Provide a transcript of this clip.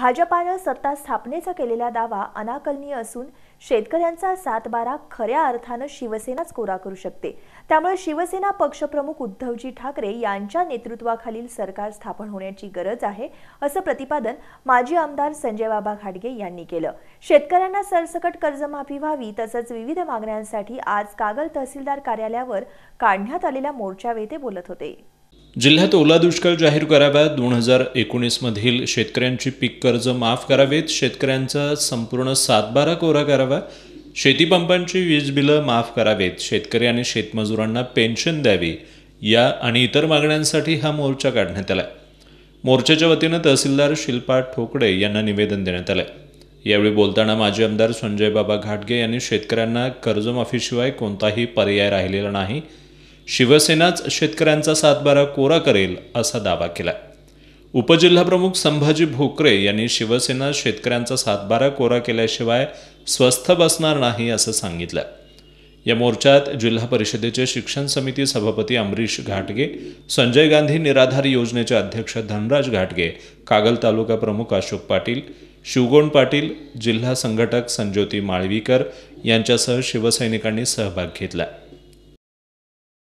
भाजपानं सत्ता स्थापनेचा केलेला दावा अनाकलनीय असून शेतकऱ्यांचा सातबारा खऱ्या अर्थानं शिवसेनाच कोरा करू शकते त्यामुळे शिवसेना पक्षप्रमुख उद्धवजी ठाकरे यांच्या नेतृत्वाखालील सरकार स्थापन होण्याची गरज आहे असं प्रतिपादन माजी आमदार संजय बाबा घाडगे यांनी केलं शेतकऱ्यांना सरसकट कर्जमाफी व्हावी तसंच विविध मागण्यांसाठी आज कागल तहसीलदार कार्यालयावर काढण्यात आलेल्या मोर्चावे ते बोलत होते जिल्ह्यात ओला दुष्काळ जाहीर करावा दोन हजार एकोणीसमधील शेतकऱ्यांची पीक कर्ज माफ करावेत शेतकऱ्यांचा संपूर्ण सातबारा कोरा करावा शेतीपंपांची वीज बिलं माफ करावेत शेतकरी आणि शेतमजुरांना पेन्शन द्यावी या आणि इतर मागण्यांसाठी हा मोर्चा काढण्यात आला मोर्चाच्या वतीनं तहसीलदार शिल्पा ठोकडे यांना निवेदन देण्यात आलं यावेळी बोलताना माजी आमदार संजय बाबा घाटगे यांनी शेतकऱ्यांना कर्जमाफीशिवाय कोणताही पर्याय राहिलेला नाही शिवसेनाच शेतकऱ्यांचा सातबारा कोरा करेल असा दावा केला उपजिल्हाप्रमुख संभाजी भोकरे यांनी शिवसेना शेतकऱ्यांचा सातबारा कोरा केल्याशिवाय स्वस्थ बसणार नाही असं सांगितलं या मोर्चात जिल्हा परिषदेचे शिक्षण समिती सभापती अमरीश घाटगे संजय गांधी निराधार योजनेचे अध्यक्ष धनराज घाटगे कागल तालुका प्रमुख अशोक पाटील शिवगोण पाटील जिल्हा संघटक संज्योती माळवीकर यांच्यासह शिवसैनिकांनी सहभाग घेतला